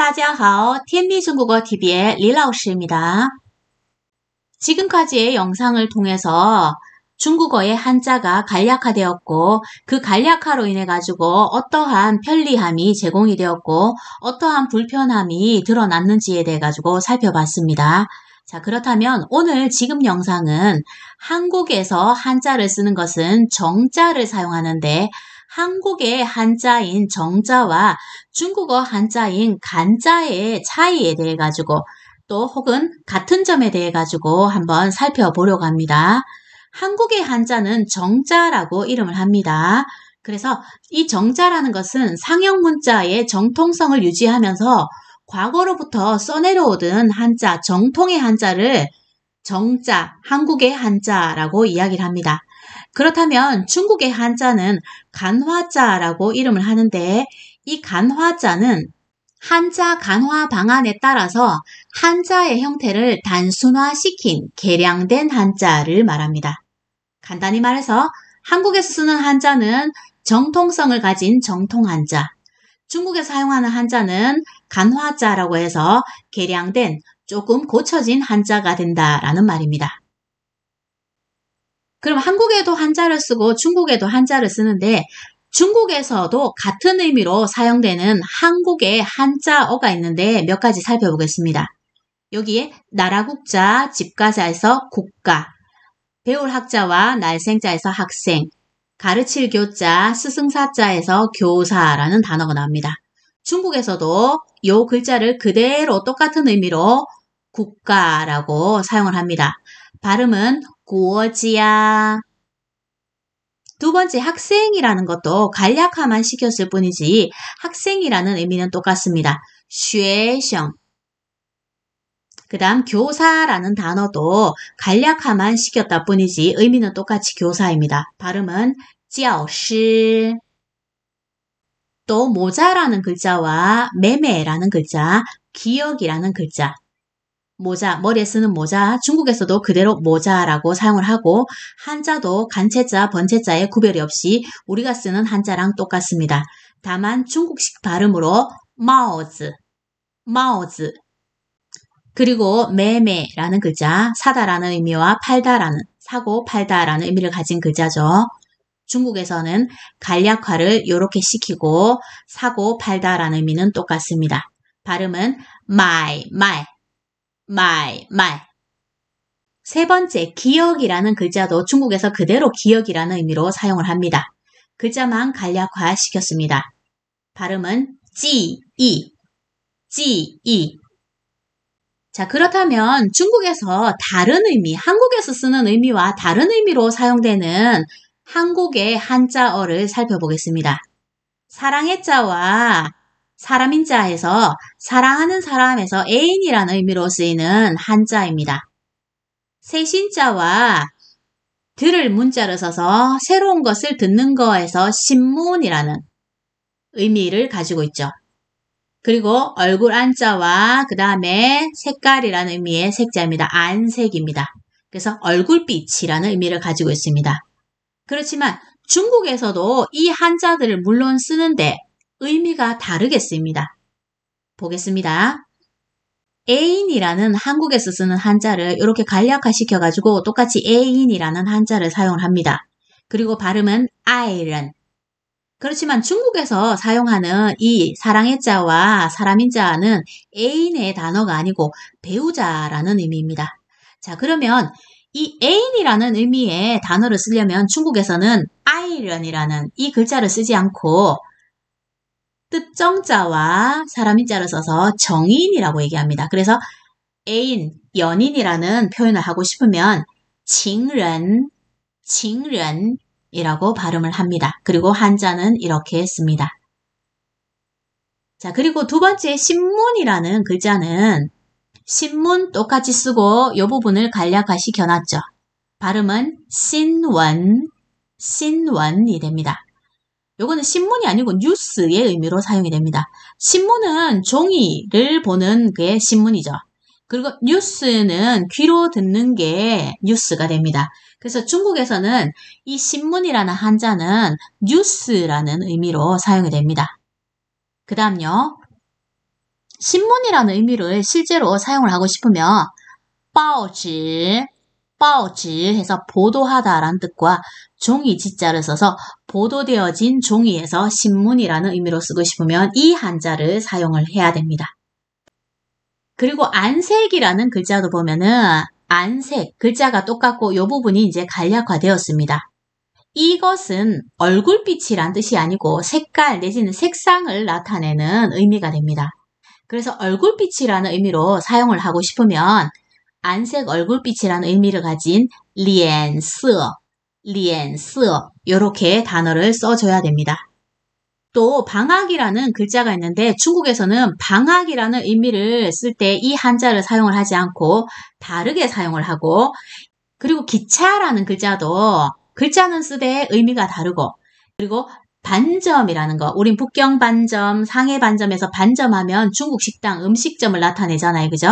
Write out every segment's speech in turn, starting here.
大家好,天미중국어 TV의 리라오스입니다 지금까지의 영상을 통해서 중국어의 한자가 간략화되었고 그 간략화로 인해 가지고 어떠한 편리함이 제공이 되었고 어떠한 불편함이 드러났는지에 대해 가지고 살펴봤습니다. 자, 그렇다면 오늘 지금 영상은 한국에서 한자를 쓰는 것은 정자를 사용하는데 한국의 한자인 정자와 중국어 한자인 간자의 차이에 대해 가지고 또 혹은 같은 점에 대해 가지고 한번 살펴보려고 합니다. 한국의 한자는 정자라고 이름을 합니다. 그래서 이 정자라는 것은 상형 문자의 정통성을 유지하면서 과거로부터 써내려오던 한자, 정통의 한자를 정자, 한국의 한자라고 이야기를 합니다. 그렇다면 중국의 한자는 간화자라고 이름을 하는데 이 간화자는 한자 간화 방안에 따라서 한자의 형태를 단순화시킨 개량된 한자를 말합니다. 간단히 말해서 한국에서 쓰는 한자는 정통성을 가진 정통 한자, 중국에서 사용하는 한자는 간화자라고 해서 개량된 조금 고쳐진 한자가 된다라는 말입니다. 그럼 한국에도 한자를 쓰고 중국에도 한자를 쓰는데 중국에서도 같은 의미로 사용되는 한국의 한자어가 있는데 몇 가지 살펴보겠습니다. 여기에 나라국자, 집가자에서 국가, 배울 학자와 날생자에서 학생, 가르칠 교자, 스승사자에서 교사라는 단어가 나옵니다. 중국에서도 이 글자를 그대로 똑같은 의미로 국가라고 사용을 합니다. 발음은 구워지야. 두 번째 학생이라는 것도 간략화만 시켰을 뿐이지 학생이라는 의미는 똑같습니다. 쉐성. 그 다음 교사라는 단어도 간략화만 시켰다 뿐이지 의미는 똑같이 교사입니다. 발음은 教시또 모자라는 글자와 매매라는 글자, 기억이라는 글자, 모자, 머리에 쓰는 모자, 중국에서도 그대로 모자라고 사용을 하고 한자도 간체자, 번체자의 구별이 없이 우리가 쓰는 한자랑 똑같습니다. 다만 중국식 발음으로 마오즈, 마오즈 그리고 매매라는 글자, 사다라는 의미와 팔다라는, 사고 팔다라는 의미를 가진 글자죠. 중국에서는 간략화를 이렇게 시키고 사고 팔다라는 의미는 똑같습니다. 발음은 마이, 마이, 말, 말. 세 번째, 기억이라는 글자도 중국에서 그대로 기억이라는 의미로 사용을 합니다. 글자만 간략화 시켰습니다. 발음은 지, 이 지, 이 자, 그렇다면 중국에서 다른 의미, 한국에서 쓰는 의미와 다른 의미로 사용되는 한국의 한자어를 살펴보겠습니다. 사랑의 자와 사람인자에서 사랑하는 사람에서 애인이란 의미로 쓰이는 한자입니다. 새신자와 들을 문자를 써서 새로운 것을 듣는 거에서 신문이라는 의미를 가지고 있죠. 그리고 얼굴 안자와 그 다음에 색깔이라는 의미의 색자입니다. 안색입니다. 그래서 얼굴빛이라는 의미를 가지고 있습니다. 그렇지만 중국에서도 이 한자들을 물론 쓰는데 의미가 다르겠습니다. 보겠습니다. 애인이라는 한국에서 쓰는 한자를 이렇게 간략화 시켜가지고 똑같이 애인이라는 한자를 사용 합니다. 그리고 발음은 아이런. 그렇지만 중국에서 사용하는 이 사랑의 자와 사람인 자는 애인의 단어가 아니고 배우자라는 의미입니다. 자, 그러면 이 애인이라는 의미의 단어를 쓰려면 중국에서는 아이런이라는 이 글자를 쓰지 않고 특정자와 사람인자를 써서 정인이라고 얘기합니다. 그래서 애인, 연인이라는 표현을 하고 싶으면 징人징人이라고 발음을 합니다. 그리고 한자는 이렇게 씁니다. 자, 그리고 두 번째 신문이라는 글자는 신문 똑같이 쓰고 이 부분을 간략화시켜 놨죠. 발음은 신원, 신원이 됩니다. 요거는 신문이 아니고 뉴스의 의미로 사용이 됩니다. 신문은 종이를 보는 게 신문이죠. 그리고 뉴스는 귀로 듣는 게 뉴스가 됩니다. 그래서 중국에서는 이 신문이라는 한자는 뉴스라는 의미로 사용이 됩니다. 그 다음요. 신문이라는 의미를 실제로 사용을 하고 싶으면 报纸 뻐지 해서 보도하다란 뜻과 종이 지자를 써서 보도되어진 종이에서 신문이라는 의미로 쓰고 싶으면 이 한자를 사용을 해야 됩니다. 그리고 안색이라는 글자도 보면은 안색 글자가 똑같고 이 부분이 이제 간략화되었습니다. 이것은 얼굴빛이란 뜻이 아니고 색깔 내지는 색상을 나타내는 의미가 됩니다. 그래서 얼굴빛이라는 의미로 사용을 하고 싶으면 안색 얼굴빛이라는 의미를 가진 리엔스어, 리엔스어 이렇게 단어를 써줘야 됩니다. 또 방학이라는 글자가 있는데 중국에서는 방학이라는 의미를 쓸 때 이 한자를 사용을 하지 않고 다르게 사용을 하고 그리고 기차라는 글자도 글자는 쓰되 의미가 다르고 그리고 반점이라는 거 우린 북경 반점, 상해 반점에서 반점하면 중국 식당 음식점을 나타내잖아요. 그죠?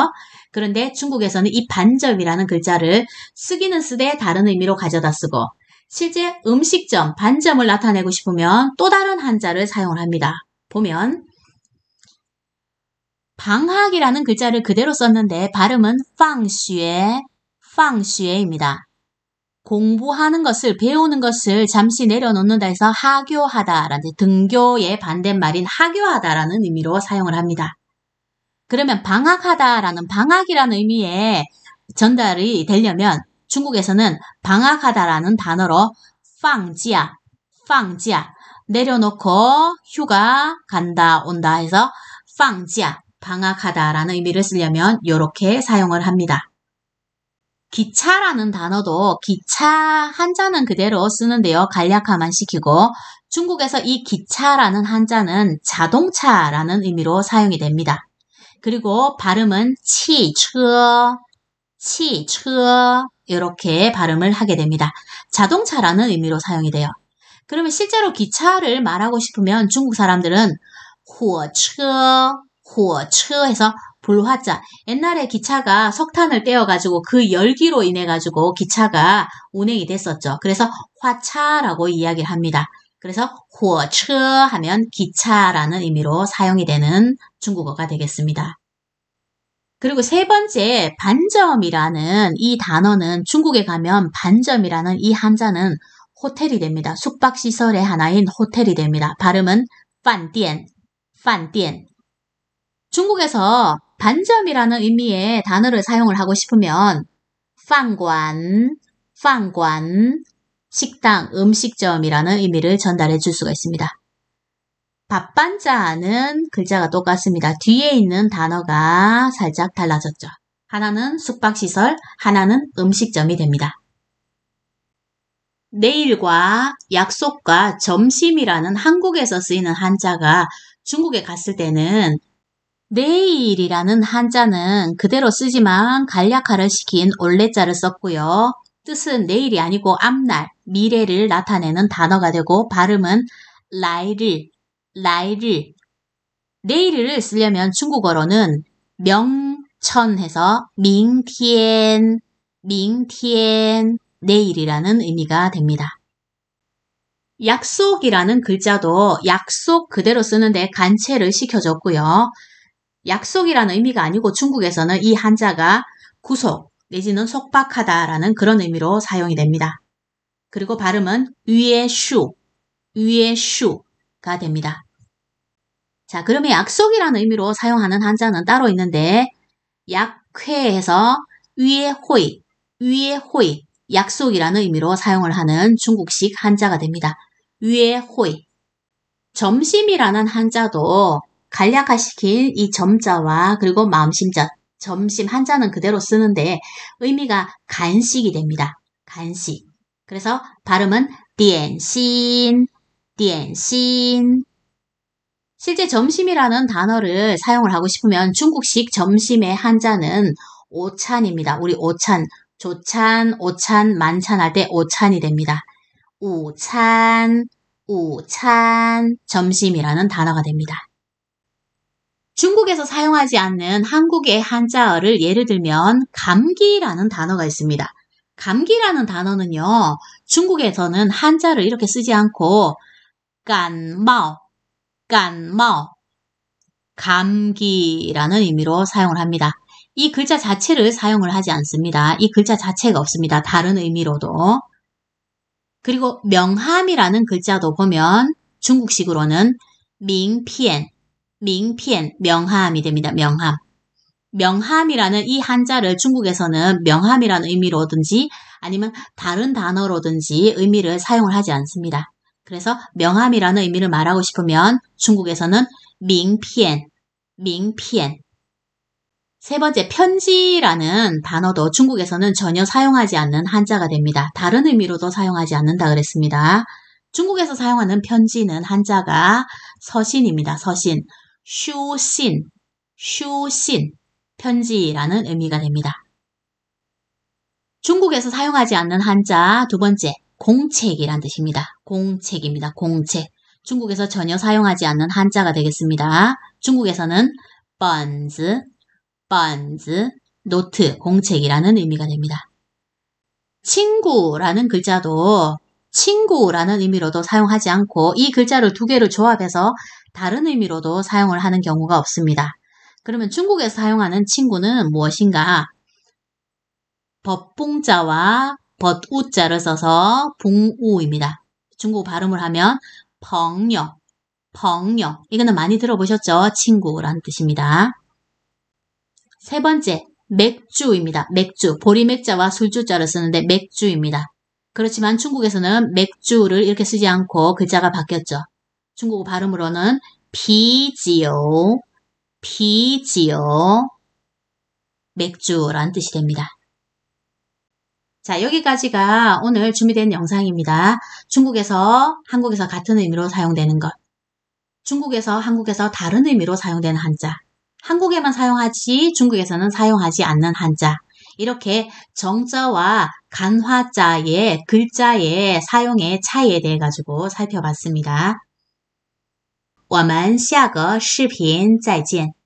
그런데 중국에서는 이 반점이라는 글자를 쓰기는 쓰되 다른 의미로 가져다 쓰고 실제 음식점 반점을 나타내고 싶으면 또 다른 한자를 사용을 합니다. 보면 방학이라는 글자를 그대로 썼는데 발음은 방쉐, 방쉐입니다. 공부하는 것을 배우는 것을 잠시 내려놓는다 해서 하교하다라는 등교의 반대말인 하교하다라는 의미로 사용을 합니다. 그러면 방학하다라는 방학이라는 의미의 전달이 되려면 중국에서는 방학하다라는 단어로 방지야, 방지야 내려놓고 휴가 간다 온다 해서 방지야 방학하다라는 의미를 쓰려면 이렇게 사용을 합니다. 기차라는 단어도 기차 한자는 그대로 쓰는데요. 간략화만 시키고 중국에서 이 기차라는 한자는 자동차라는 의미로 사용이 됩니다. 그리고 발음은 치처, 치처 이렇게 발음을 하게 됩니다. 자동차라는 의미로 사용이 돼요. 그러면 실제로 기차를 말하고 싶으면 중국 사람들은 火车,火车 해서 불화자. 옛날에 기차가 석탄을 떼어가지고 그 열기로 인해가지고 기차가 운행이 됐었죠. 그래서 화차라고 이야기를 합니다. 그래서 火车 하면 기차라는 의미로 사용이 되는 중국어가 되겠습니다. 그리고 세 번째 반점이라는 이 단어는 중국에 가면 반점이라는 이 한자는 호텔이 됩니다. 숙박시설의 하나인 호텔이 됩니다. 발음은 판디엔, 판디엔. 중국에서 반점이라는 의미의 단어를 사용을 하고 싶으면 판관, 판관, 식당, 음식점이라는 의미를 전달해 줄 수가 있습니다. 밥반자는 글자가 똑같습니다. 뒤에 있는 단어가 살짝 달라졌죠. 하나는 숙박시설, 하나는 음식점이 됩니다. 내일과 약속과 점심이라는 한국에서 쓰이는 한자가 중국에 갔을 때는 내일이라는 한자는 그대로 쓰지만 간략화를 시킨 올레자를 썼고요. 뜻은 내일이 아니고 앞날, 미래를 나타내는 단어가 되고 발음은 라이를, 라이를 내일을 쓰려면 중국어로는 명천해서 밍티엔 밍티엔 내일이라는 의미가 됩니다. 약속이라는 글자도 약속 그대로 쓰는데 간체를 시켜줬고요. 약속이라는 의미가 아니고 중국에서는 이 한자가 구속 내지는 속박하다라는 그런 의미로 사용이 됩니다. 그리고 발음은 위에 슈, 위에 슈가 됩니다. 자, 그러면 약속이라는 의미로 사용하는 한자는 따로 있는데 약회에서 위의 호이, 위의 호이, 약속이라는 의미로 사용을 하는 중국식 한자가 됩니다. 위의 호이. 점심이라는 한자도 간략화시킨 이 점자와 그리고 마음심자, 점심 한자는 그대로 쓰는데 의미가 간식이 됩니다. 간식. 그래서 발음은 点心,点心, 실제 점심이라는 단어를 사용을 하고 싶으면 중국식 점심의 한자는 오찬입니다. 우리 오찬, 조찬, 오찬, 만찬 할 때 오찬이 됩니다. 우찬, 우찬, 점심이라는 단어가 됩니다. 중국에서 사용하지 않는 한국의 한자어를 예를 들면 감기라는 단어가 있습니다. 감기라는 단어는요, 중국에서는 한자를 이렇게 쓰지 않고 깐마오, 感冒, 감기라는 의미로 사용을 합니다. 이 글자 자체를 사용을 하지 않습니다. 이 글자 자체가 없습니다. 다른 의미로도. 그리고 명함이라는 글자도 보면 중국식으로는 밍피엔, 밍피엔, 명함이 됩니다. 명함. 명함이라는 이 한자를 중국에서는 명함이라는 의미로든지 아니면 다른 단어로든지 의미를 사용을 하지 않습니다. 그래서 명함이라는 의미를 말하고 싶으면 중국에서는 밍피엔, 밍피엔. 세 번째, 편지라는 단어도 중국에서는 전혀 사용하지 않는 한자가 됩니다. 다른 의미로도 사용하지 않는다 그랬습니다. 중국에서 사용하는 편지는 한자가 서신입니다. 서신. 슈신 쇼신. 편지라는 의미가 됩니다. 중국에서 사용하지 않는 한자 두 번째, 공책이란 뜻입니다. 공책입니다. 공책. 중국에서 전혀 사용하지 않는 한자가 되겠습니다. 중국에서는 번즈, 번즈, 노트, 공책이라는 의미가 됩니다. 친구라는 글자도 친구라는 의미로도 사용하지 않고 이 글자를 두 개를 조합해서 다른 의미로도 사용을 하는 경우가 없습니다. 그러면 중국에서 사용하는 친구는 무엇인가? 법봉자와 벗우자를 써서 봉우입니다. 중국 발음을 하면 벙여, 벙여. 이거는 많이 들어보셨죠? 친구라는 뜻입니다. 세 번째, 맥주입니다. 맥주. 보리맥자와 술주자를 쓰는데 맥주입니다. 그렇지만 중국에서는 맥주를 이렇게 쓰지 않고 글자가 바뀌었죠. 중국어 발음으로는 비지요, 비지요, 맥주란 뜻이 됩니다. 자, 여기까지가 오늘 준비된 영상입니다. 중국에서 한국에서 같은 의미로 사용되는 것. 중국에서 한국에서 다른 의미로 사용되는 한자. 한국에만 사용하지 중국에서는 사용하지 않는 한자. 이렇게 정자와 간화자의 글자의 사용의 차이에 대해 가지고 살펴봤습니다. 我们下个视频再见。